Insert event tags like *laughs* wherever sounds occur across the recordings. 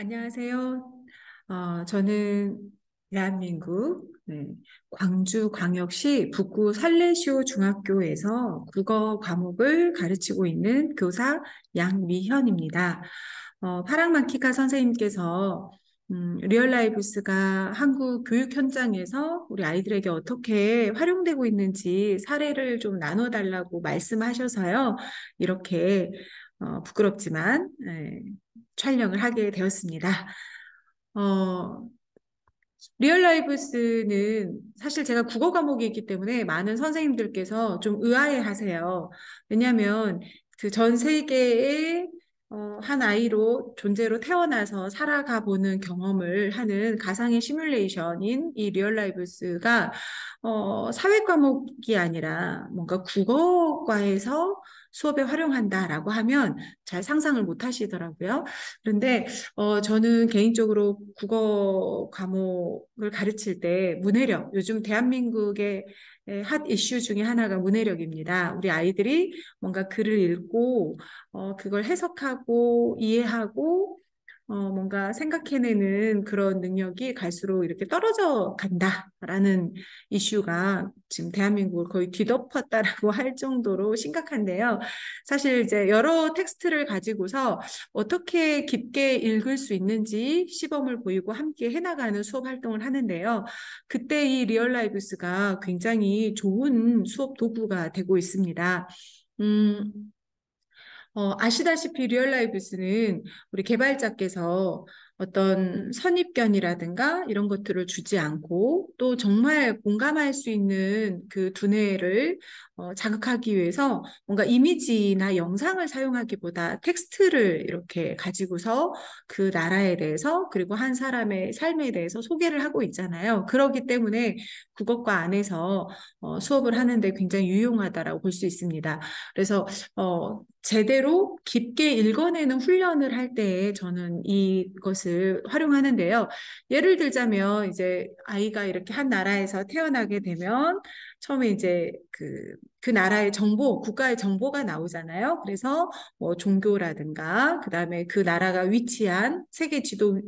안녕하세요. 어, 저는 대한민국 네, 광주광역시 북구 살레시오 중학교에서 국어 과목을 가르치고 있는 교사 양미현입니다. 어, 파랑마키카 선생님께서 음, 리얼라이브스가 한국 교육 현장에서 우리 아이들에게 어떻게 활용되고 있는지 사례를 좀 나눠달라고 말씀하셔서요. 이렇게 어, 부끄럽지만 네, 촬영을 하게 되었습니다. 어, 리얼 라이브스는 사실 제가 국어 과목이 있기 때문에 많은 선생님들께서 좀 의아해 하세요. 왜냐하면 그 전 세계의 어, 한 아이로 존재로 태어나서 살아가 보는 경험을 하는 가상의 시뮬레이션인 이 리얼 라이브스가 어, 사회 과목이 아니라 뭔가 국어과에서 수업에 활용한다라고 하면 잘 상상을 못 하시더라고요. 그런데 어, 저는 개인적으로 국어 과목을 가르칠 때 문해력, 요즘 대한민국의 핫 이슈 중에 하나가 문해력입니다. 우리 아이들이 뭔가 글을 읽고 어, 그걸 해석하고 이해하고 어, 뭔가 생각해내는 그런 능력이 갈수록 이렇게 떨어져 간다라는 이슈가 지금 대한민국을 거의 뒤덮었다라고 *laughs* 할 정도로 심각한데요. 사실 이제 여러 텍스트를 가지고서 어떻게 깊게 읽을 수 있는지 시범을 보이고 함께 해나가는 수업 활동을 하는데요. 그때 이 리얼라이브스가 굉장히 좋은 수업 도구가 되고 있습니다. 음, 어, 아시다시피 리얼라이브스는 우리 개발자께서 어떤 선입견이라든가 이런 것들을 주지 않고 또 정말 공감할 수 있는 그 두뇌를 어, 자극하기 위해서 뭔가 이미지나 영상을 사용하기보다 텍스트를 이렇게 가지고서 그 나라에 대해서 그리고 한 사람의 삶에 대해서 소개를 하고 있잖아요. 그렇기 때문에 국어과 안에서 어, 수업을 하는데 굉장히 유용하다라고 볼 수 있습니다. 그래서 어, 제대로 깊게 읽어내는 훈련을 할 때에 저는 이것을 활용하는데요. 예를 들자면 이제 아이가 이렇게 한 나라에서 태어나게 되면 처음에 이제 그, 그 나라의 정보, 국가의 정보가 나오잖아요. 그래서 뭐 종교라든가, 그 다음에 그 나라가 위치한 세계 지도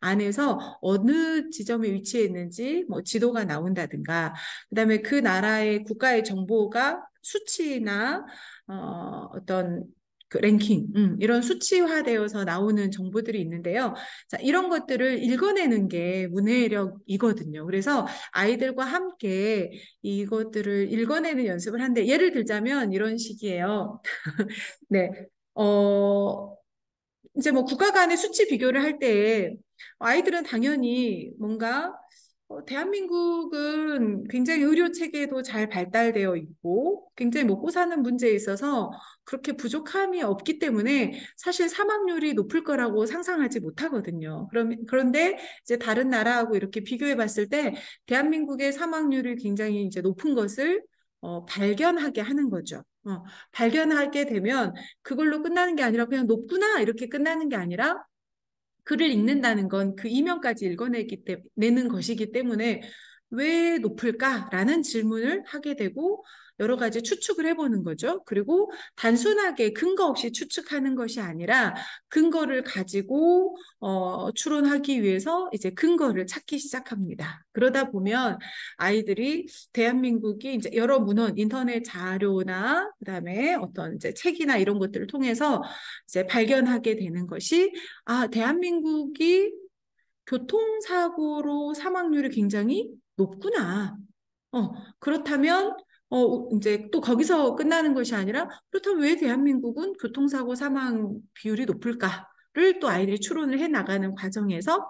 안에서 어느 지점에 위치해 있는지 뭐 지도가 나온다든가, 그 다음에 그 나라의 국가의 정보가 수치나 어, 어떤 그 랭킹 음, 이런 수치화되어서 나오는 정보들이 있는데요. 자, 이런 것들을 읽어내는 게 문해력이거든요. 그래서 아이들과 함께 이것들을 읽어내는 연습을 한는데 예를 들자면 이런 식이에요. *laughs* 네, 어 이제 뭐 국가 간의 수치 비교를 할 때 아이들은 당연히 뭔가 어, 대한민국은 굉장히 의료 체계도 잘 발달되어 있고 굉장히 먹고 사는 문제에 있어서 그렇게 부족함이 없기 때문에 사실 사망률이 높을 거라고 상상하지 못하거든요. 그럼 그런데 이제 다른 나라하고 이렇게 비교해 봤을 때 대한민국의 사망률이 굉장히 이제 높은 것을 어, 발견하게 하는 거죠. 어, 발견하게 되면 그걸로 끝나는 게 아니라 그냥 높구나 이렇게 끝나는 게 아니라 글을 읽는다는 건 그 이면까지 읽어내기 때문에 내는 것이기 때문에 왜 높을까라는 질문을 하게 되고 여러 가지 추측을 해보는 거죠. 그리고 단순하게 근거 없이 추측하는 것이 아니라 근거를 가지고 어, 추론하기 위해서 이제 근거를 찾기 시작합니다. 그러다 보면 아이들이 대한민국이 이제 여러 문헌, 인터넷 자료나 그다음에 어떤 이제 책이나 이런 것들을 통해서 이제 발견하게 되는 것이 아 대한민국이 교통사고로 사망률이 굉장히 높구나. 어, 그렇다면 어, 이제 또 거기서 끝나는 것이 아니라 그렇다면 왜 대한민국은 교통사고 사망 비율이 높을까를 또 아이들이 추론을 해 나가는 과정에서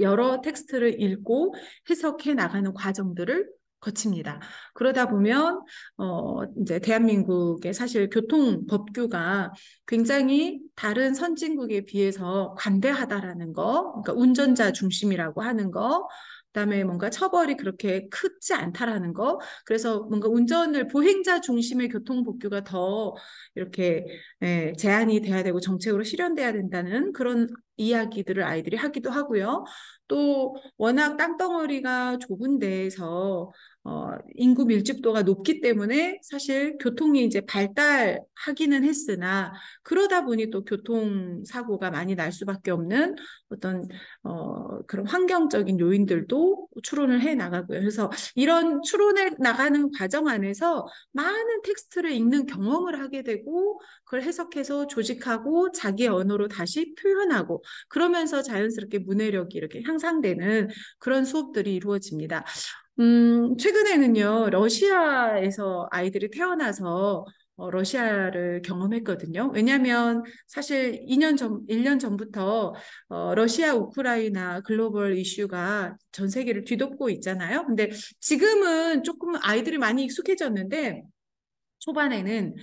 여러 텍스트를 읽고 해석해 나가는 과정들을 거칩니다. 그러다 보면 어 이제 대한민국의 사실 교통 법규가 굉장히 다른 선진국에 비해서 관대하다라는 거, 그러니까 운전자 중심이라고 하는 거, 그다음에 뭔가 처벌이 그렇게 크지 않다라는 거. 그래서 뭔가 운전을 보행자 중심의 교통 복귀가 더 이렇게 예, 제한이 돼야 되고 정책으로 실현돼야 된다는 그런 이야기들을 아이들이 하기도 하고요. 또 워낙 땅덩어리가 좁은 데에서 어, 인구 밀집도가 높기 때문에 사실 교통이 이제 발달하기는 했으나 그러다 보니 또 교통 사고가 많이 날 수밖에 없는 어떤 어, 그런 환경적인 요인들도 추론을 해 나가고요. 그래서 이런 추론해 나가는 과정 안에서 많은 텍스트를 읽는 경험을 하게 되고 그걸 해석해서 조직하고 자기 언어로 다시 표현하고 그러면서 자연스럽게 문해력이 이렇게 향상되는 그런 수업들이 이루어집니다. 음, 최근에는요, 러시아에서 아이들이 태어나서 어, 러시아를 경험했거든요. 왜냐면 사실 2년 전, 1년 전부터 어, 러시아 우크라이나 글로벌 이슈가 전 세계를 뒤덮고 있잖아요. 근데 지금은 조금 아이들이 많이 익숙해졌는데 초반에는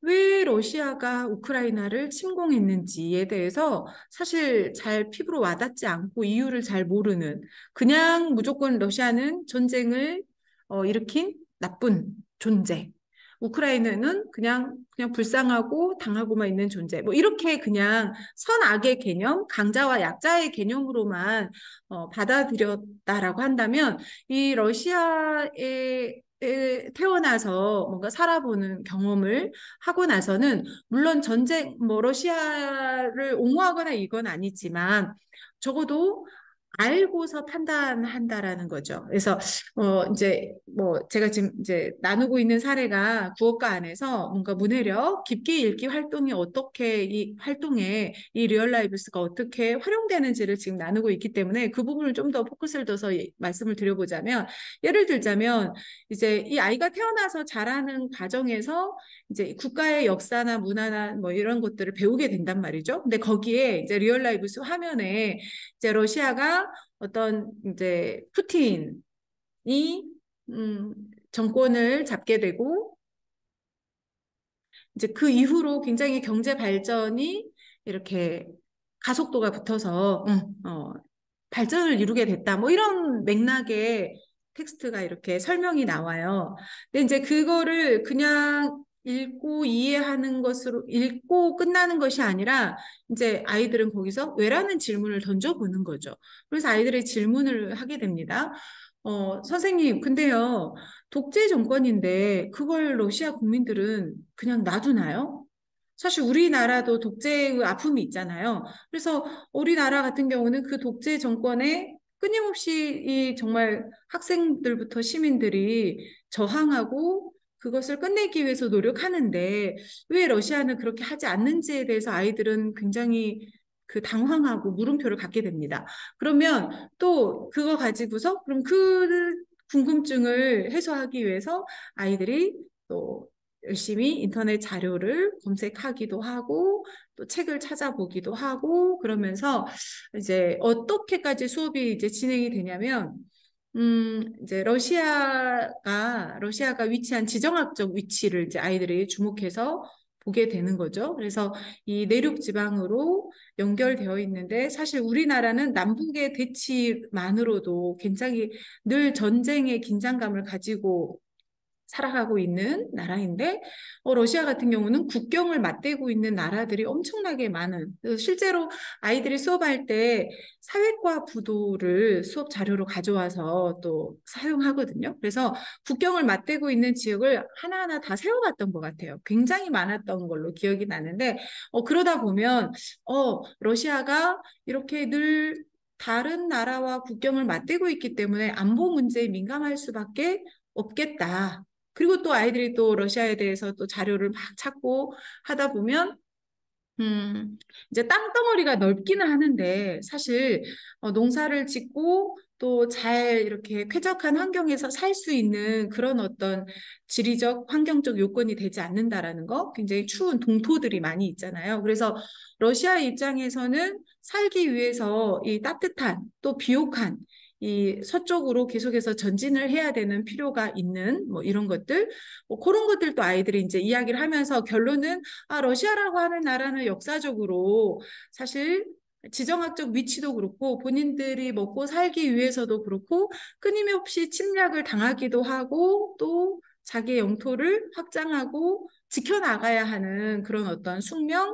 왜 러시아가 우크라이나를 침공했는지에 대해서 사실 잘 피부로 와닿지 않고 이유를 잘 모르는 그냥 무조건 러시아는 전쟁을 어, 일으킨 나쁜 존재. 우크라이나는 그냥 그냥 불쌍하고 당하고만 있는 존재. 뭐 이렇게 그냥 선악의 개념, 강자와 약자의 개념으로만 어, 받아들였다라고 한다면 이 러시아의 태어나서 뭔가 살아보는 경험을 하고 나서는 물론 전쟁 뭐 러시아를 옹호하거나 이건 아니지만 적어도 알고서 판단한다라는 거죠. 그래서 어 이제 뭐 제가 지금 이제 나누고 있는 사례가 구호가 안에서 뭔가 문해력 깊게 읽기 활동이 어떻게 이 활동에 이 리얼 라이브스가 어떻게 활용되는지를 지금 나누고 있기 때문에 그 부분을 좀 더 포커스를 둬서 말씀을 드려보자면 예를 들자면 이제 이 아이가 태어나서 자라는 과정에서 이제 국가의 역사나 문화나 뭐 이런 것들을 배우게 된단 말이죠. 근데 거기에 이제 리얼 라이브스 화면에 이제 러시아가 어떤 이제 푸틴이 음, 정권을 잡게 되고 이제 그 이후로 굉장히 경제 발전이 이렇게 가속도가 붙어서 음, 어, 발전을 이루게 됐다. 뭐 이런 맥락의 텍스트가 이렇게 설명이 나와요. 근데 이제 그거를 그냥 읽고 이해하는 것으로 읽고 끝나는 것이 아니라 이제 아이들은 거기서 왜라는 질문을 던져보는 거죠. 그래서 아이들의 질문을 하게 됩니다. 어, 선생님, 근데요, 독재 정권인데 그걸 러시아 국민들은 그냥 놔두나요? 사실 우리나라도 독재의 아픔이 있잖아요. 그래서 우리나라 같은 경우는 그 독재 정권에 끊임없이 이 정말 학생들부터 시민들이 저항하고 그것을 끝내기 위해서 노력하는데 왜 러시아는 그렇게 하지 않는지에 대해서 아이들은 굉장히 그 당황하고 물음표를 갖게 됩니다. 그러면 또 그거 가지고서 그럼 그 궁금증을 해소하기 위해서 아이들이 또 열심히 인터넷 자료를 검색하기도 하고 또 책을 찾아보기도 하고 그러면서 이제 어떻게까지 수업이 이제 진행이 되냐면 음, 이제 러시아가 러시아가 위치한 지정학적 위치를 이제 아이들이 주목해서 보게 되는 거죠. 그래서 이 내륙 지방으로 연결되어 있는데 사실 우리나라는 남북의 대치만으로도 굉장히 늘 전쟁의 긴장감을 가지고 살아가고 있는 나라인데 어, 러시아 같은 경우는 국경을 맞대고 있는 나라들이 엄청나게 많은 어, 실제로 아이들이 수업할 때 사회과 부도를 수업 자료로 가져와서 또 사용하거든요. 그래서 국경을 맞대고 있는 지역을 하나하나 다 세워봤던 것 같아요. 굉장히 많았던 걸로 기억이 나는데 어, 그러다 보면 어, 러시아가 이렇게 늘 다른 나라와 국경을 맞대고 있기 때문에 안보 문제에 민감할 수밖에 없겠다. 그리고 또 아이들이 또 러시아에 대해서 또 자료를 막 찾고 하다 보면 음, 이제 땅덩어리가 넓기는 하는데 사실 어, 농사를 짓고 또 잘 이렇게 쾌적한 환경에서 살 수 있는 그런 어떤 지리적 환경적 요건이 되지 않는다라는 거 굉장히 추운 동토들이 많이 있잖아요. 그래서 러시아 입장에서는 살기 위해서 이 따뜻한 또 비옥한 이 서쪽으로 계속해서 전진을 해야 되는 필요가 있는 뭐 이런 것들 뭐 그런 것들도 아이들이 이제 이야기를 하면서 결론은 아 러시아라고 하는 나라는 역사적으로 사실 지정학적 위치도 그렇고 본인들이 먹고 살기 위해서도 그렇고 끊임없이 침략을 당하기도 하고 또 자기의 영토를 확장하고 지켜나가야 하는 그런 어떤 숙명이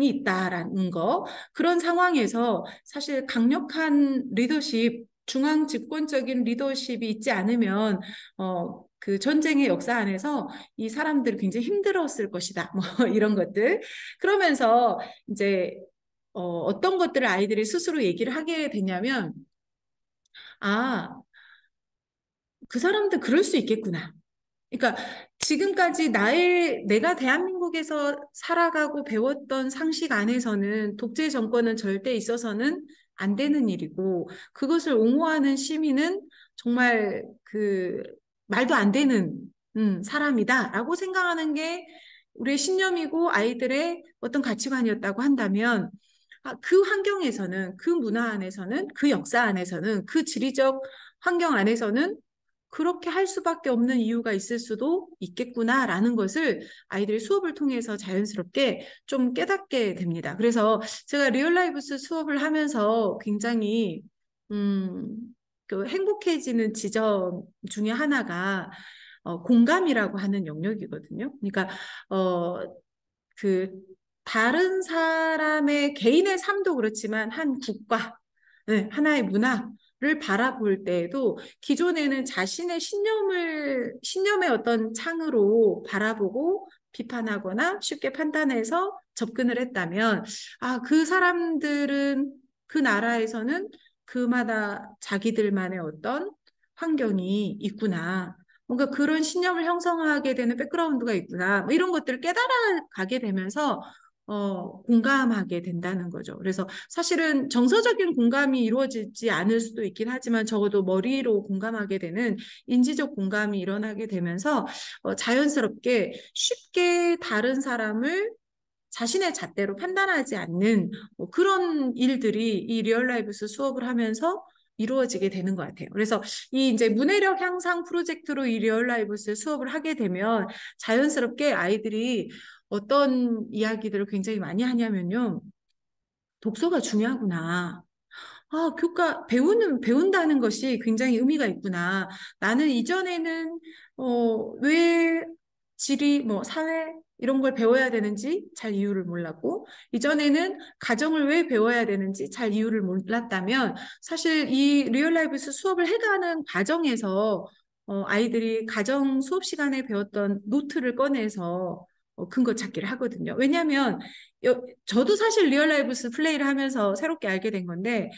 있다라는 거 그런 상황에서 사실 강력한 리더십 중앙 집권적인 리더십이 있지 않으면 어, 그 전쟁의 역사 안에서 이 사람들 굉장히 힘들었을 것이다. *laughs* 뭐 이런 것들. 그러면서 이제 어, 어떤 것들을 아이들이 스스로 얘기를 하게 되냐면 아, 그 사람들 그럴 수 있겠구나. 그러니까 지금까지 나의 내가 대한민국에서 살아가고 배웠던 상식 안에서는 독재 정권은 절대 있어서는 안 되는 일이고 그것을 옹호하는 시민은 정말 그 말도 안 되는 음, 사람이다라고 생각하는 게 우리의 신념이고 아이들의 어떤 가치관이었다고 한다면 아, 그 환경에서는 그 문화 안에서는 그 역사 안에서는 그 지리적 환경 안에서는 그렇게 할 수밖에 없는 이유가 있을 수도 있겠구나라는 것을 아이들의 수업을 통해서 자연스럽게 좀 깨닫게 됩니다. 그래서 제가 리얼라이브스 수업을 하면서 굉장히 음, 그 행복해지는 지점 중에 하나가 어, 공감이라고 하는 영역이거든요. 그러니까 어, 그 다른 사람의 개인의 삶도 그렇지만 한 국가, 네, 하나의 문화, 를 바라볼 때에도 기존에는 자신의 신념을 신념의 어떤 창으로 바라보고 비판하거나 쉽게 판단해서 접근을 했다면 아 그 사람들은 그 나라에서는 그마다 자기들만의 어떤 환경이 있구나 뭔가 그런 신념을 형성하게 되는 백그라운드가 있구나 뭐 이런 것들을 깨달아 가게 되면서 어, 공감하게 된다는 거죠. 그래서 사실은 정서적인 공감이 이루어지지 않을 수도 있긴 하지만 적어도 머리로 공감하게 되는 인지적 공감이 일어나게 되면서 어, 자연스럽게 쉽게 다른 사람을 자신의 잣대로 판단하지 않는 뭐 그런 일들이 이 리얼라이브스 수업을 하면서 이루어지게 되는 것 같아요. 그래서 이 이제 문해력 향상 프로젝트로 이 리얼라이브스 수업을 하게 되면 자연스럽게 아이들이 어떤 이야기들을 굉장히 많이 하냐면요. 독서가 중요하구나. 아, 교과, 배우는, 배운다는 것이 굉장히 의미가 있구나. 나는 이전에는, 어, 왜 지리, 뭐, 사회, 이런 걸 배워야 되는지 잘 이유를 몰랐고, 이전에는 가정을 왜 배워야 되는지 잘 이유를 몰랐다면, 사실 이 리얼라이브스 수업을 해가는 과정에서, 어, 아이들이 가정 수업 시간에 배웠던 노트를 꺼내서 어, 근거 찾기를 하거든요. 왜냐하면 저도 사실 리얼라이브스 플레이를 하면서 새롭게 알게 된 건데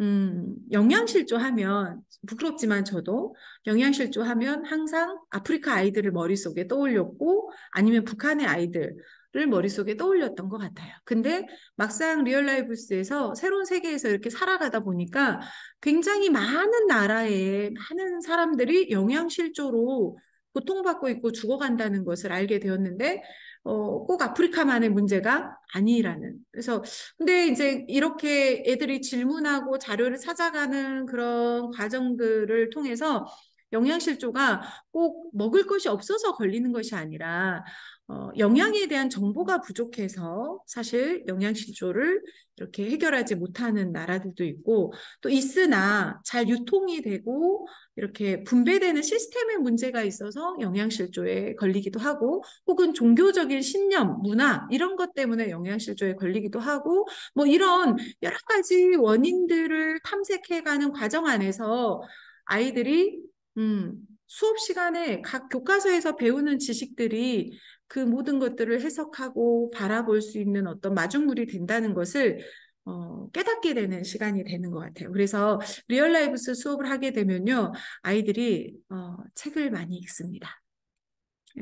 음, 영양실조 하면, 부끄럽지만 저도 영양실조 하면 항상 아프리카 아이들을 머릿속에 떠올렸고, 아니면 북한의 아이들을 머릿속에 떠올렸던 것 같아요. 근데 막상 리얼라이브스에서 새로운 세계에서 이렇게 살아가다 보니까 굉장히 많은 나라에 많은 사람들이 영양실조로 고통받고 있고 죽어간다는 것을 알게 되었는데 어, 꼭 아프리카만의 문제가 아니라는. 그래서, 근데 이제 이렇게 애들이 질문하고 자료를 찾아가는 그런 과정들을 통해서 영양실조가 꼭 먹을 것이 없어서 걸리는 것이 아니라 어, 영양에 대한 정보가 부족해서 사실 영양실조를 이렇게 해결하지 못하는 나라들도 있고 또 있으나 잘 유통이 되고 이렇게 분배되는 시스템의 문제가 있어서 영양실조에 걸리기도 하고 혹은 종교적인 신념, 문화 이런 것 때문에 영양실조에 걸리기도 하고 뭐 이런 여러 가지 원인들을 탐색해가는 과정 안에서 아이들이 음, 수업 시간에 각 교과서에서 배우는 지식들이 그 모든 것들을 해석하고 바라볼 수 있는 어떤 마중물이 된다는 것을 어, 깨닫게 되는 시간이 되는 것 같아요. 그래서 리얼라이브스 수업을 하게 되면요. 아이들이 어, 책을 많이 읽습니다.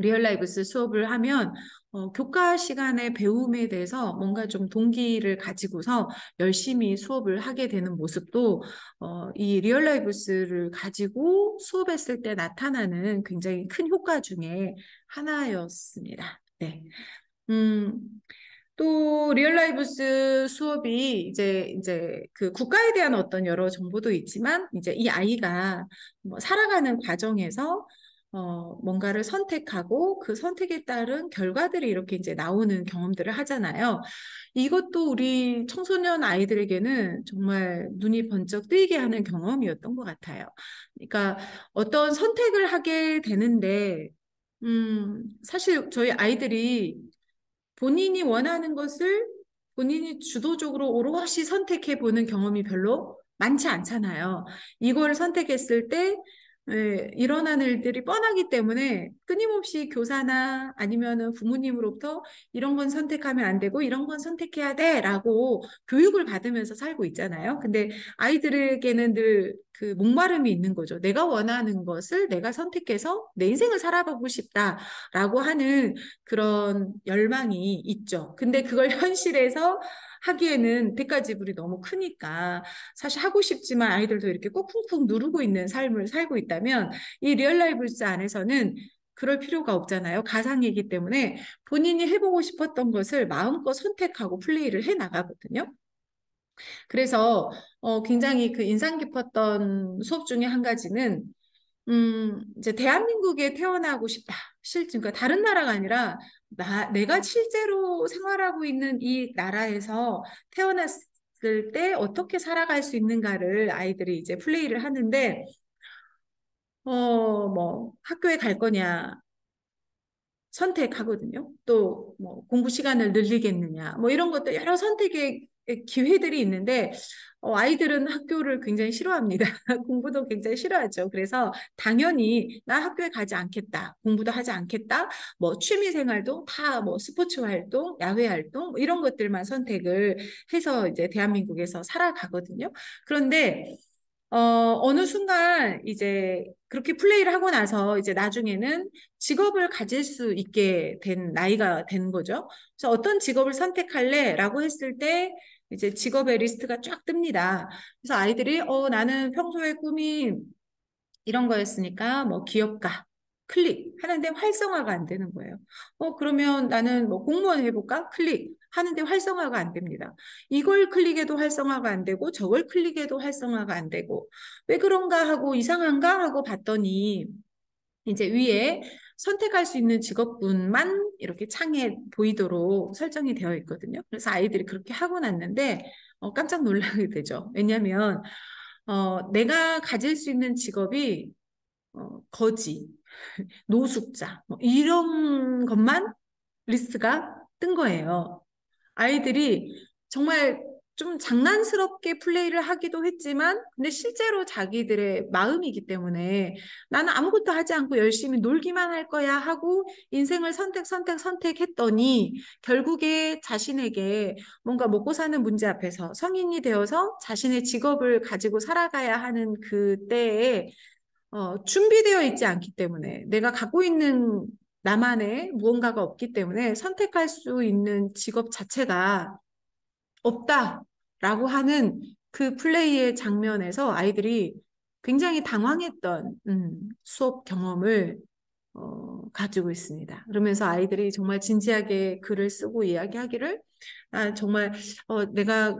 리얼라이브스 수업을 하면 어, 교과 시간의 배움에 대해서 뭔가 좀 동기를 가지고서 열심히 수업을 하게 되는 모습도 어, 이 리얼라이브스를 가지고 수업했을 때 나타나는 굉장히 큰 효과 중에 하나였습니다. 네. 음. 또 리얼라이브스 수업이 이제 이제 그 국가에 대한 어떤 여러 정보도 있지만 이제 이 아이가 뭐 살아가는 과정에서 어, 뭔가를 선택하고 그 선택에 따른 결과들이 이렇게 이제 나오는 경험들을 하잖아요. 이것도 우리 청소년 아이들에게는 정말 눈이 번쩍 뜨이게 하는 경험이었던 것 같아요. 그러니까 어떤 선택을 하게 되는데, 음, 사실 저희 아이들이 본인이 원하는 것을 본인이 주도적으로 오롯이 선택해 보는 경험이 별로 많지 않잖아요. 이걸 선택했을 때 예, 네, 일어난 일들이 뻔하기 때문에 끊임없이 교사나 아니면은 부모님으로부터 이런 건 선택하면 안 되고 이런 건 선택해야 돼라고 교육을 받으면서 살고 있잖아요. 근데 아이들에게는 늘 그 목마름이 있는 거죠. 내가 원하는 것을 내가 선택해서 내 인생을 살아보고 싶다라고 하는 그런 열망이 있죠. 근데 그걸 *laughs* 현실에서 하기에는 1 0가지 불이 너무 크니까 사실 하고 싶지만 아이들도 이렇게 꾹꾹꾹 누르고 있는 삶을 살고 있다면 이 리얼라이브스 안에서는 그럴 필요가 없잖아요. 가상이기 때문에 본인이 해보고 싶었던 것을 마음껏 선택하고 플레이를 해 나가거든요. 그래서 어, 굉장히 그 인상 깊었던 수업 중에 한 가지는 음, 이제 대한민국에 태어나고 싶다. 실제 그러니까 다른 나라가 아니라 나, 내가 실제로 생활하고 있는 이 나라에서 태어났을 때 어떻게 살아갈 수 있는가를 아이들이 이제 플레이를 하는데, 어, 뭐, 학교에 갈 거냐, 선택하거든요. 또, 뭐, 공부 시간을 늘리겠느냐, 뭐, 이런 것도 여러 선택의 기회들이 있는데, 어, 아이들은 학교를 굉장히 싫어합니다. *laughs* 공부도 굉장히 싫어하죠. 그래서 당연히 나 학교에 가지 않겠다. 공부도 하지 않겠다. 뭐 취미 생활도 다 뭐 스포츠 활동, 야외 활동 뭐 이런 것들만 선택을 해서 이제 대한민국에서 살아가거든요. 그런데 어, 어느 순간 이제 그렇게 플레이를 하고 나서 이제 나중에는 직업을 가질 수 있게 된 나이가 된 거죠. 그래서 어떤 직업을 선택할래? 라고 했을 때 이제 직업의 리스트가 쫙 뜹니다. 그래서 아이들이 어 나는 평소에 꿈이 이런 거였으니까 뭐 기업가 클릭 하는데 활성화가 안 되는 거예요. 어 그러면 나는 뭐 공무원 해볼까 클릭 하는데 활성화가 안 됩니다. 이걸 클릭해도 활성화가 안 되고 저걸 클릭해도 활성화가 안 되고 왜 그런가 하고 이상한가 하고 봤더니 이제 위에 선택할 수 있는 직업군만 이렇게 창에 보이도록 설정이 되어 있거든요. 그래서 아이들이 그렇게 하고 났는데 어, 깜짝 놀라게 *laughs* 되죠. 왜냐하면 어, 내가 가질 수 있는 직업이 어, 거지, *laughs* 노숙자 뭐 이런 것만 리스트가 뜬 거예요. 아이들이 정말 좀 장난스럽게 플레이를 하기도 했지만 근데 실제로 자기들의 마음이기 때문에 나는 아무것도 하지 않고 열심히 놀기만 할 거야 하고 인생을 선택 선택 선택했더니 결국에 자신에게 뭔가 먹고 사는 문제 앞에서 성인이 되어서 자신의 직업을 가지고 살아가야 하는 그때에 어, 준비되어 있지 않기 때문에 내가 갖고 있는 나만의 무언가가 없기 때문에 선택할 수 있는 직업 자체가 없다라고 하는 그 플레이의 장면에서 아이들이 굉장히 당황했던 음, 수업 경험을 어, 가지고 있습니다. 그러면서 아이들이 정말 진지하게 글을 쓰고 이야기하기를 아, 정말 어, 내가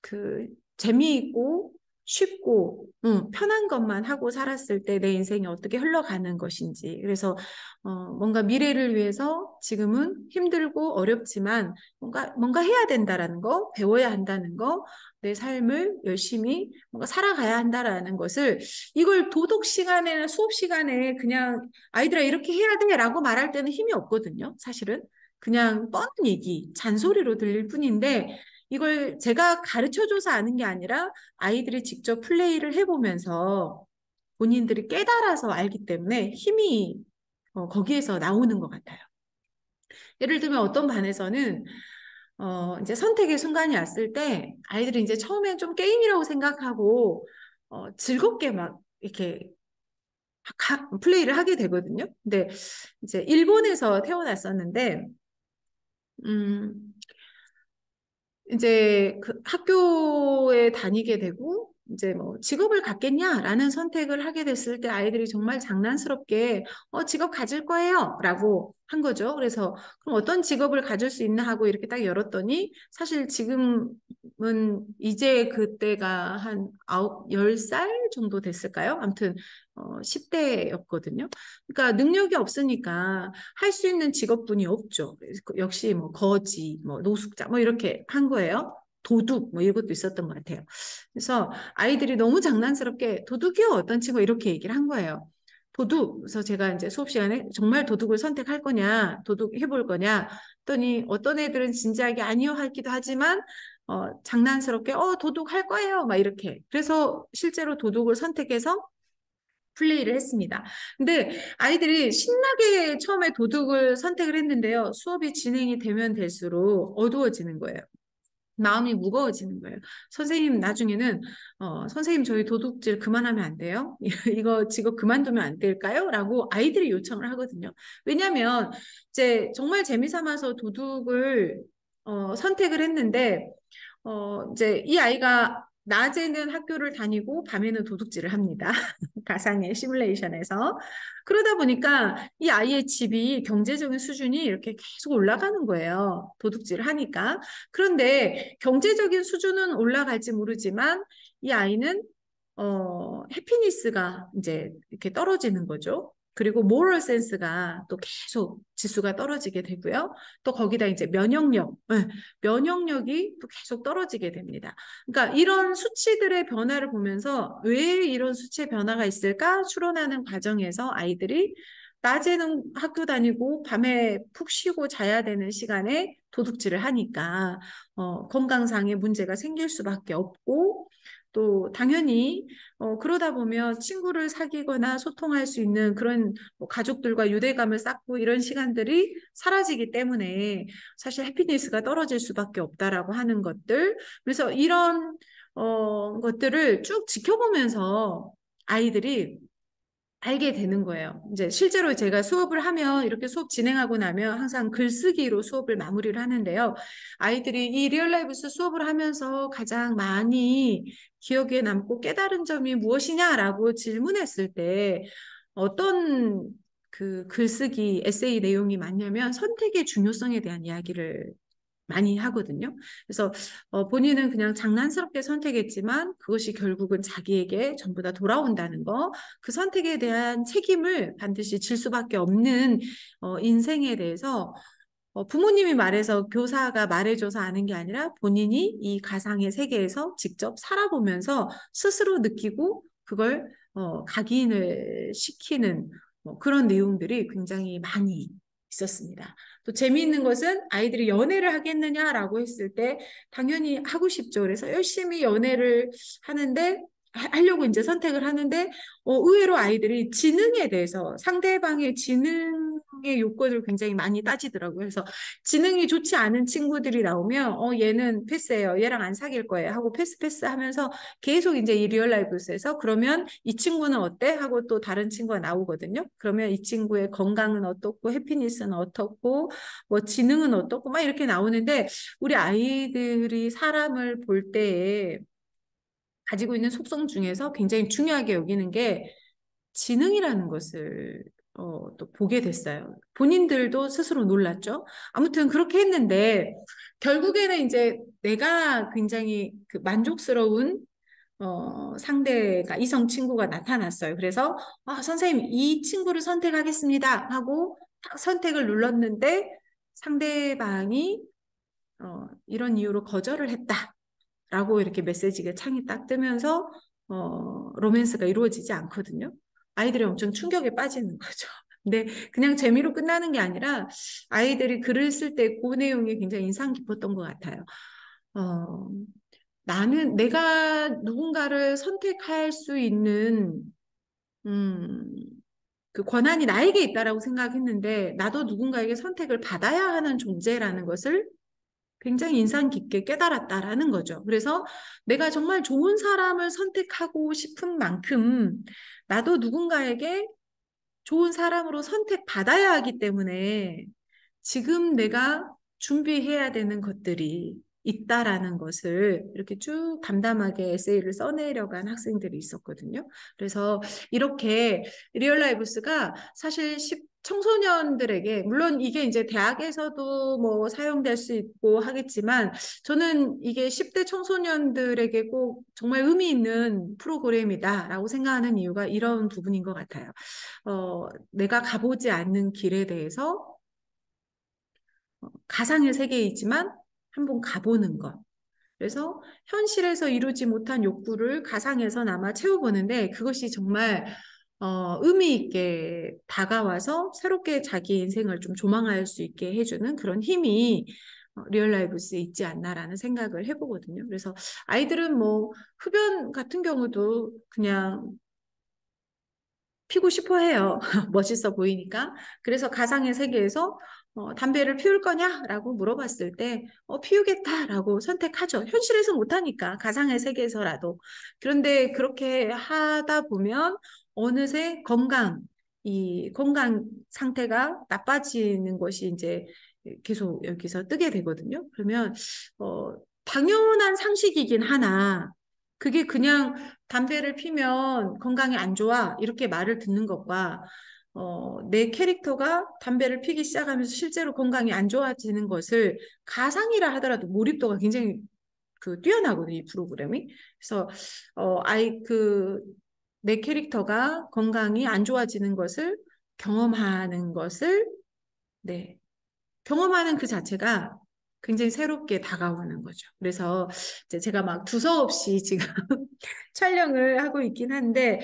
그 재미있고 쉽고 음, 편한 것만 하고 살았을 때 내 인생이 어떻게 흘러가는 것인지 그래서 어, 뭔가 미래를 위해서 지금은 힘들고 어렵지만 뭔가 뭔가 해야 된다라는 거 배워야 한다는 거 내 삶을 열심히 뭔가 살아가야 한다라는 것을 이걸 도덕 시간에는 수업 시간에 그냥 아이들아 이렇게 해야 돼라고 말할 때는 힘이 없거든요 사실은 그냥 뻔한 얘기 잔소리로 들릴 뿐인데 이걸 제가 가르쳐줘서 아는 게 아니라 아이들이 직접 플레이를 해보면서 본인들이 깨달아서 알기 때문에 힘이 어, 거기에서 나오는 것 같아요. 예를 들면 어떤 반에서는 어, 이제 선택의 순간이 왔을 때 아이들이 이제 처음엔 좀 게임이라고 생각하고 어, 즐겁게 막 이렇게 가, 플레이를 하게 되거든요. 근데 이제 일본에서 태어났었는데, 음, 이제 그 학교에 다니게 되고 이제 뭐 직업을 갖겠냐라는 선택을 하게 됐을 때 아이들이 정말 장난스럽게 어 직업 가질 거예요라고 한 거죠. 그래서 그럼 어떤 직업을 가질 수 있나 하고 이렇게 딱 열었더니 사실 지금은 이제 그때가 한 아홉 열 살 정도 됐을까요? 아무튼 어 10대였거든요. 그러니까 능력이 없으니까 할 수 있는 직업군이 없죠. 그 역시 뭐 거지, 뭐 노숙자 뭐 이렇게 한 거예요. 도둑 뭐 이런 것도 있었던 것 같아요. 그래서 아이들이 너무 장난스럽게 도둑이요 어떤 친구 이렇게 얘기를 한 거예요. 도둑. 그래서 제가 이제 수업 시간에 정말 도둑을 선택할 거냐, 도둑 해볼 거냐, 했더니 어떤 애들은 진지하게 아니요 하기도 하지만 어, 장난스럽게 어 도둑 할 거예요 막 이렇게. 그래서 실제로 도둑을 선택해서 플레이를 했습니다. 근데 아이들이 신나게 처음에 도둑을 선택을 했는데요. 수업이 진행이 되면 될수록 어두워지는 거예요. 마음이 무거워지는 거예요. 선생님 나중에는 어, 선생님 저희 도둑질 그만하면 안 돼요? *laughs* 이거 직업 그만두면 안 될까요? 라고 아이들이 요청을 하거든요. 왜냐면 이제 정말 재미삼아서 도둑을 어, 선택을 했는데 어, 이제 이 아이가 낮에는 학교를 다니고 밤에는 도둑질을 합니다. *laughs* 가상의 시뮬레이션에서. 그러다 보니까 이 아이의 집이 경제적인 수준이 이렇게 계속 올라가는 거예요. 도둑질을 하니까. 그런데 경제적인 수준은 올라갈지 모르지만 이 아이는 어, 해피니스가 이제 이렇게 떨어지는 거죠. 그리고 모럴 센스가 또 계속 지수가 떨어지게 되고요. 또 거기다 이제 면역력, 예, 면역력이 또 계속 떨어지게 됩니다. 그러니까 이런 수치들의 변화를 보면서 왜 이런 수치의 변화가 있을까 추론하는 과정에서 아이들이 낮에는 학교 다니고 밤에 푹 쉬고 자야 되는 시간에 도둑질을 하니까 어, 건강상의 문제가 생길 수밖에 없고 또 당연히 어, 그러다 보면 친구를 사귀거나 소통할 수 있는 그런 뭐 가족들과 유대감을 쌓고 이런 시간들이 사라지기 때문에 사실 해피니스가 떨어질 수밖에 없다라고 하는 것들 그래서 이런 어, 것들을 쭉 지켜보면서 아이들이 알게 되는 거예요. 이제 실제로 제가 수업을 하면 이렇게 수업 진행하고 나면 항상 글쓰기로 수업을 마무리를 하는데요. 아이들이 이 리얼라이브스 수업을 하면서 가장 많이 기억에 남고 깨달은 점이 무엇이냐라고 질문했을 때 어떤 그 글쓰기 에세이 내용이 맞냐면 선택의 중요성에 대한 이야기를 많이 하거든요. 그래서 어, 본인은 그냥 장난스럽게 선택했지만 그것이 결국은 자기에게 전부 다 돌아온다는 거, 그 선택에 대한 책임을 반드시 질 수밖에 없는 어, 인생에 대해서 어, 부모님이 말해서 교사가 말해줘서 아는 게 아니라 본인이 이 가상의 세계에서 직접 살아보면서 스스로 느끼고 그걸 어, 각인을 시키는 뭐 그런 내용들이 굉장히 많이 있었습니다. 또 재미있는 것은 아이들이 연애를 하겠느냐라고 했을 때 당연히 하고 싶죠. 그래서 열심히 연애를 하는데 하려고 이제 선택을 하는데 어, 의외로 아이들이 지능에 대해서 상대방의 지능 성의 요건을 굉장히 많이 따지더라고요. 그래서 지능이 좋지 않은 친구들이 나오면 어 얘는 패스예요. 얘랑 안 사귈 거예요. 하고 패스 패스 하면서 계속 이제 이 리얼 라이브에서 그러면 이 친구는 어때? 하고 또 다른 친구가 나오거든요. 그러면 이 친구의 건강은 어떻고 해피니스는 어떻고 뭐 지능은 어떻고 막 이렇게 나오는데 우리 아이들이 사람을 볼 때에 가지고 있는 속성 중에서 굉장히 중요하게 여기는 게 지능이라는 것을 어, 또 보게 됐어요. 본인들도 스스로 놀랐죠. 아무튼 그렇게 했는데 결국에는 이제 내가 굉장히 그 만족스러운 어, 상대가 이성 친구가 나타났어요. 그래서 아, 선생님 이 친구를 선택하겠습니다 하고 딱 선택을 눌렀는데 상대방이 어, 이런 이유로 거절을 했다라고 이렇게 메시지가 창이 딱 뜨면서 어, 로맨스가 이루어지지 않거든요. 아이들이 엄청 충격에 빠지는 거죠. *laughs* 근데 그냥 재미로 끝나는 게 아니라 아이들이 글을 쓸 때 그 내용이 굉장히 인상 깊었던 것 같아요. 어, 나는 내가 누군가를 선택할 수 있는 음, 그 권한이 나에게 있다라고 생각했는데 나도 누군가에게 선택을 받아야 하는 존재라는 것을 굉장히 인상 깊게 깨달았다라는 거죠. 그래서 내가 정말 좋은 사람을 선택하고 싶은 만큼 나도 누군가에게 좋은 사람으로 선택받아야 하기 때문에 지금 내가 준비해야 되는 것들이 있다라는 것을 이렇게 쭉 담담하게 에세이를 써내려간 학생들이 있었거든요. 그래서 이렇게 리얼라이브스가 사실 청소년들에게 물론 이게 이제 대학에서도 뭐 사용될 수 있고 하겠지만 저는 이게 10대 청소년들에게 꼭 정말 의미 있는 프로그램이다라고 생각하는 이유가 이런 부분인 것 같아요. 어, 내가 가보지 않는 길에 대해서 어, 가상의 세계이지만 한번 가보는 것. 그래서 현실에서 이루지 못한 욕구를 가상에서 남아 채워보는데 그것이 정말 어, 의미 있게 다가와서 새롭게 자기 인생을 좀 조망할 수 있게 해주는 그런 힘이 어, 리얼라이브스에 있지 않나라는 생각을 해보거든요. 그래서 아이들은 뭐 흡연 같은 경우도 그냥 피고 싶어 해요. *laughs* 멋있어 보이니까. 그래서 가상의 세계에서 어, 담배를 피울 거냐라고 물어봤을 때 어, 피우겠다라고 선택하죠. 현실에서 못하니까 가상의 세계에서라도. 그런데 그렇게 하다 보면 어느새 건강, 이 건강 상태가 나빠지는 것이 이제 계속 여기서 뜨게 되거든요. 그러면, 어, 당연한 상식이긴 하나, 그게 그냥 담배를 피면 건강이안 좋아, 이렇게 말을 듣는 것과, 어, 내 캐릭터가 담배를 피기 시작하면서 실제로 건강이 안 좋아지는 것을 가상이라 하더라도 몰입도가 굉장히 그 뛰어나거든요, 이 프로그램이. 그래서, 어, 아이, 그, 내 캐릭터가 건강이 안 좋아지는 것을 경험하는 것을 네 경험하는 그 자체가 굉장히 새롭게 다가오는 거죠. 그래서 이제 제가 막 두서없이 지금 *laughs* 촬영을 하고 있긴 한데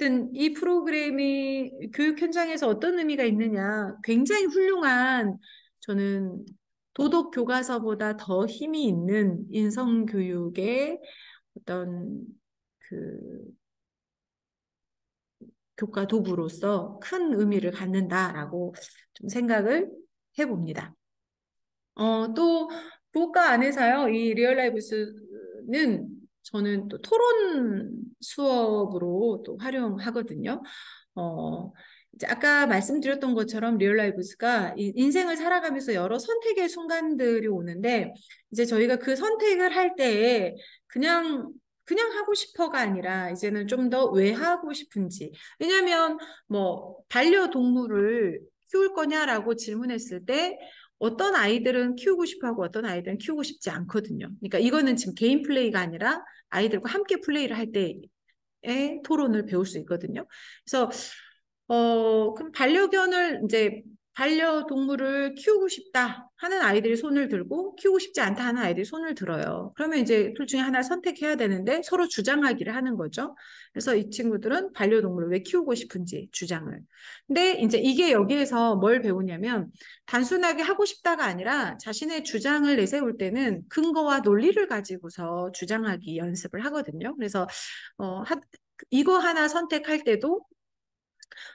어이 프로그램이 교육 현장에서 어떤 의미가 있느냐 굉장히 훌륭한 저는 도덕 교과서보다 더 힘이 있는 인성 교육의 어떤 그 교과 도구로서 큰 의미를 갖는다라고 좀 생각을 해봅니다. 어, 또 교과 안에서요, 이 리얼라이브스는 저는 또 토론 수업으로 또 활용하거든요. 어, 이제 아까 말씀드렸던 것처럼 리얼라이브스가 인생을 살아가면서 여러 선택의 순간들이 오는데 이제 저희가 그 선택을 할 때에 그냥 그냥 하고 싶어가 아니라 이제는 좀 더 왜 하고 싶은지. 왜냐면 뭐 반려동물을 키울 거냐라고 질문했을 때 어떤 아이들은 키우고 싶어 하고 어떤 아이들은 키우고 싶지 않거든요. 그러니까 이거는 지금 개인 플레이가 아니라 아이들과 함께 플레이를 할 때의 토론을 배울 수 있거든요. 그래서 어, 그럼 반려견을 이제 반려동물을 키우고 싶다 하는 아이들이 손을 들고 키우고 싶지 않다 하는 아이들이 손을 들어요. 그러면 이제 둘 중에 하나를 선택해야 되는데 서로 주장하기를 하는 거죠. 그래서 이 친구들은 반려동물을 왜 키우고 싶은지 주장을. 근데 이제 이게 여기에서 뭘 배우냐면 단순하게 하고 싶다가 아니라 자신의 주장을 내세울 때는 근거와 논리를 가지고서 주장하기 연습을 하거든요. 그래서 어, 하, 이거 하나 선택할 때도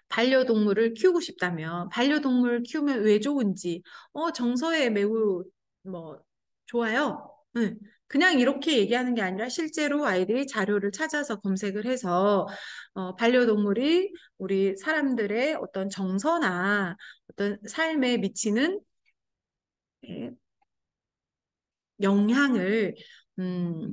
반려동물을 키우고 싶다면 반려동물 키우면 왜 좋은지 어 정서에 매우 뭐 좋아요. 응. 그냥 이렇게 얘기하는 게 아니라 실제로 아이들이 자료를 찾아서 검색을 해서 어, 반려동물이 우리 사람들의 어떤 정서나 어떤 삶에 미치는 예, 영향을 음,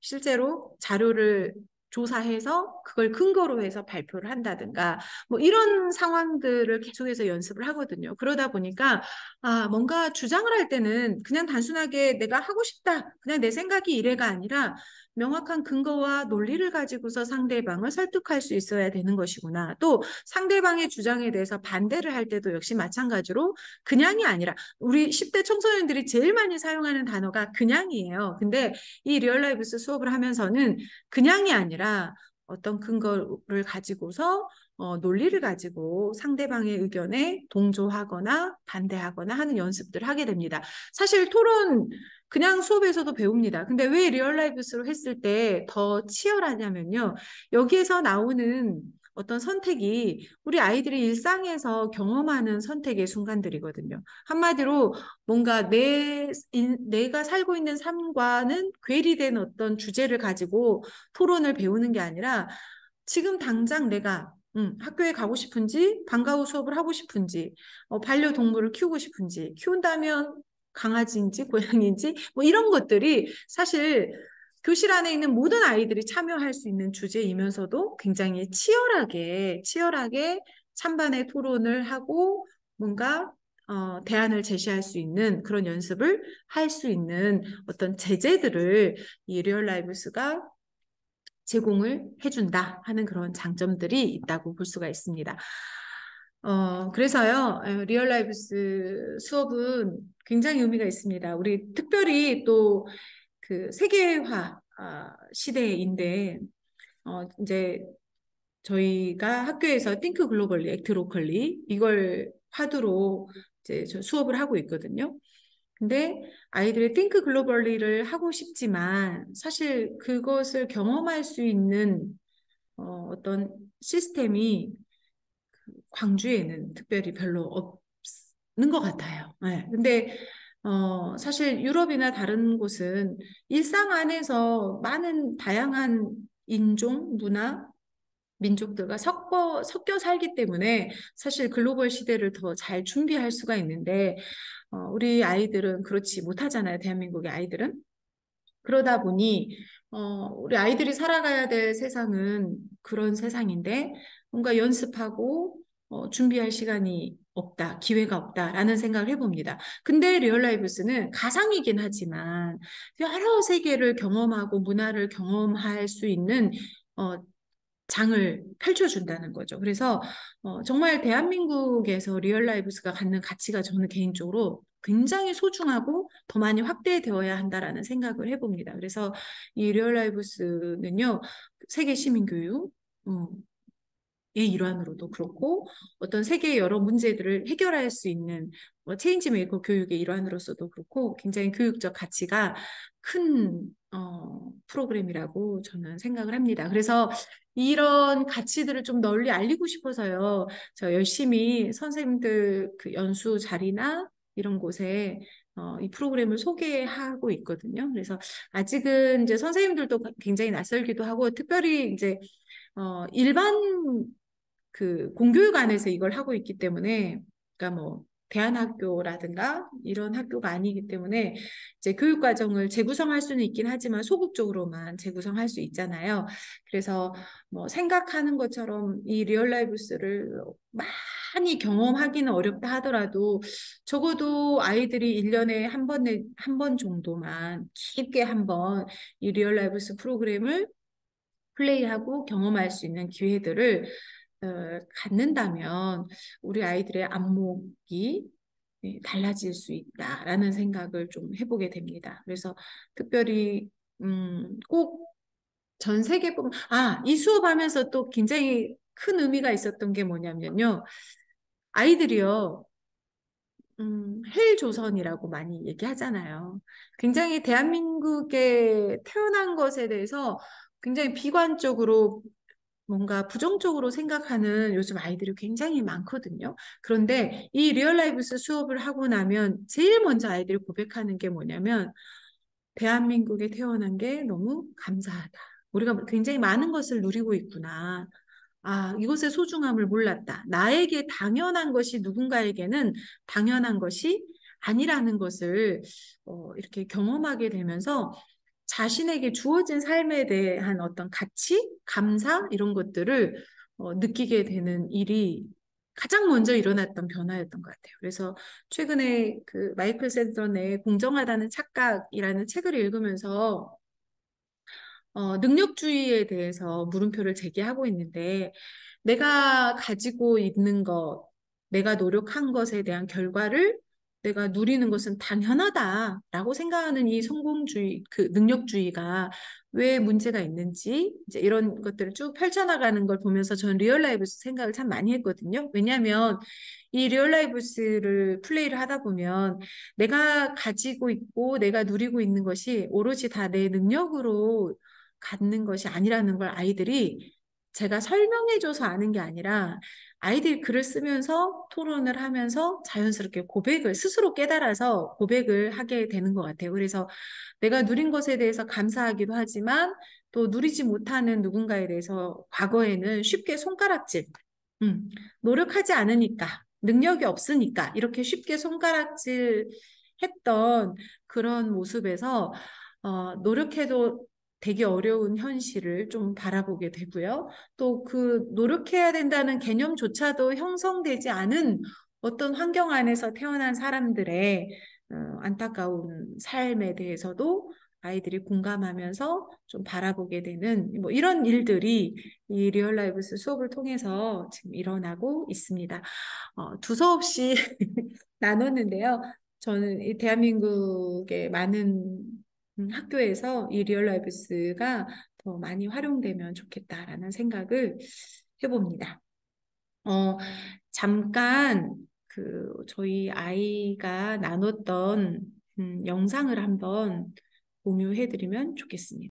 실제로 자료를 조사해서 그걸 근거로 해서 발표를 한다든가 뭐 이런 상황들을 계속해서 연습을 하거든요. 그러다 보니까 아, 뭔가 주장을 할 때는 그냥 단순하게 내가 하고 싶다. 그냥 내 생각이 이래가 아니라 명확한 근거와 논리를 가지고서 상대방을 설득할 수 있어야 되는 것이구나. 또 상대방의 주장에 대해서 반대를 할 때도 역시 마찬가지로 그냥이 아니라 우리 10대 청소년들이 제일 많이 사용하는 단어가 그냥이에요. 근데 이 리얼라이브스 수업을 하면서는 그냥이 아니라 어떤 근거를 가지고서 어, 논리를 가지고 상대방의 의견에 동조하거나 반대하거나 하는 연습들을 하게 됩니다. 사실 토론 그냥 수업에서도 배웁니다. 근데 왜 리얼라이브스로 했을 때 더 치열하냐면요. 여기에서 나오는 어떤 선택이 우리 아이들이 일상에서 경험하는 선택의 순간들이거든요. 한마디로 뭔가 내, 인, 내가 살고 있는 삶과는 괴리된 어떤 주제를 가지고 토론을 배우는 게 아니라 지금 당장 내가 음, 학교에 가고 싶은지, 방과 후 수업을 하고 싶은지, 어, 반려동물을 키우고 싶은지, 키운다면 강아지인지 음. 고양이인지 뭐 이런 것들이 사실 교실 안에 있는 모든 아이들이 참여할 수 있는 주제이면서도 굉장히 치열하게 치열하게 찬반의 토론을 하고 뭔가 어, 대안을 제시할 수 있는 그런 연습을 할 수 있는 어떤 제재들을 이 리얼 라이브스가 제공을 해준다 하는 그런 장점들이 있다고 볼 수가 있습니다. 어, 그래서요, 어, 리얼 라이브스 수업은 굉장히 의미가 있습니다. 우리 특별히 또 그 세계화 어, 시대인데, 어, 이제 저희가 학교에서 띵크 글로벌리, 액트 로컬리 이걸 화두로 이제 저 수업을 하고 있거든요. 근데 아이들의 띵크 글로벌리를 하고 싶지만 사실 그것을 경험할 수 있는 어, 어떤 시스템이 그 광주에는 특별히 별로 없는 것 같아요. 네. 근데 어, 사실 유럽이나 다른 곳은 일상 안에서 많은 다양한 인종, 문화, 민족들과 섞어, 섞여 살기 때문에 사실 글로벌 시대를 더 잘 준비할 수가 있는데 어, 우리 아이들은 그렇지 못하잖아요. 대한민국의 아이들은. 그러다 보니 어, 우리 아이들이 살아가야 될 세상은 그런 세상인데 뭔가 연습하고 어, 준비할 시간이 없다, 기회가 없다라는 생각을 해봅니다. 근데 리얼라이브스는 가상이긴 하지만 여러 세계를 경험하고 문화를 경험할 수 있는 어, 장을 펼쳐준다는 거죠. 그래서 어, 정말 대한민국에서 리얼라이브스가 갖는 가치가 저는 개인적으로 굉장히 소중하고 더 많이 확대되어야 한다라는 생각을 해봅니다. 그래서 이 리얼라이브스는요, 세계 시민 교육, 어, 일환으로도 그렇고 어떤 세계의 여러 문제들을 해결할 수 있는 뭐 체인지 메이커 교육의 일환으로서도 그렇고 굉장히 교육적 가치가 큰 어, 프로그램이라고 저는 생각을 합니다. 그래서 이런 가치들을 좀 널리 알리고 싶어서요. 저 열심히 선생님들 그 연수 자리나 이런 곳에 어, 이 프로그램을 소개하고 있거든요. 그래서 아직은 이제 선생님들도 굉장히 낯설기도 하고 특별히 이제 어, 일반 그 공교육안에서 이걸 하고 있기 때문에 그러니까 뭐 대안학교라든가 이런 학교가 아니기 때문에 이제 교육과정을 재구성할 수는 있긴 하지만 소극적으로만 재구성할 수 있잖아요. 그래서 뭐 생각하는 것처럼 이 리얼라이브스를 많이 경험하기는 어렵다 하더라도 적어도 아이들이 일년에 한 번에 한 번 정도만 깊게 한번이 리얼라이브스 프로그램을 플레이하고 경험할 수 있는 기회들을 어, 갖는다면 우리 아이들의 안목이 예, 달라질 수 있다라는 생각을 좀 해보게 됩니다. 그래서 특별히 음, 꼭 전 세계뿐 아이 수업하면서 또 굉장히 큰 의미가 있었던 게 뭐냐면요 아이들이요 음, 헬 조선이라고 많이 얘기하잖아요. 굉장히 대한민국에 태어난 것에 대해서 굉장히 비관적으로 뭔가 부정적으로 생각하는 요즘 아이들이 굉장히 많거든요. 그런데 이 리얼 라이브스 수업을 하고 나면 제일 먼저 아이들이 고백하는 게 뭐냐면 대한민국에 태어난 게 너무 감사하다. 우리가 굉장히 많은 것을 누리고 있구나. 아, 이곳의 소중함을 몰랐다. 나에게 당연한 것이 누군가에게는 당연한 것이 아니라는 것을 어, 이렇게 경험하게 되면서 자신에게 주어진 삶에 대한 어떤 가치, 감사 이런 것들을 어, 느끼게 되는 일이 가장 먼저 일어났던 변화였던 것 같아요. 그래서 최근에 그 마이클 샌던의 공정하다는 착각이라는 책을 읽으면서 어, 능력주의에 대해서 물음표를 제기하고 있는데 내가 가지고 있는 것, 내가 노력한 것에 대한 결과를 내가 누리는 것은 당연하다라고 생각하는 이 성공주의, 그 능력주의가 왜 문제가 있는지 이제 이런 것들을 쭉 펼쳐나가는 걸 보면서 저는 리얼라이브스 생각을 참 많이 했거든요. 왜냐하면 이 리얼라이브스를 플레이를 하다 보면 내가 가지고 있고 내가 누리고 있는 것이 오로지 다 내 능력으로 갖는 것이 아니라는 걸 아이들이 제가 설명해줘서 아는 게 아니라 아이들이 글을 쓰면서 토론을 하면서 자연스럽게 고백을 스스로 깨달아서 고백을 하게 되는 것 같아요. 그래서 내가 누린 것에 대해서 감사하기도 하지만 또 누리지 못하는 누군가에 대해서 과거에는 쉽게 손가락질, 음, 노력하지 않으니까, 능력이 없으니까 이렇게 쉽게 손가락질 했던 그런 모습에서 어, 노력해도 되게 어려운 현실을 좀 바라보게 되고요. 또 그 노력해야 된다는 개념조차도 형성되지 않은 어떤 환경 안에서 태어난 사람들의 어, 안타까운 삶에 대해서도 아이들이 공감하면서 좀 바라보게 되는 뭐 이런 일들이 이 리얼 라이브스 수업을 통해서 지금 일어나고 있습니다. 어, 두서없이 *laughs* 나눴는데요. 저는 이 대한민국의 많은 음, 학교에서 이 리얼라이브스가 더 많이 활용되면 좋겠다라는 생각을 해봅니다. 어, 잠깐 그 저희 아이가 나눴던 음, 영상을 한번 공유해드리면 좋겠습니다.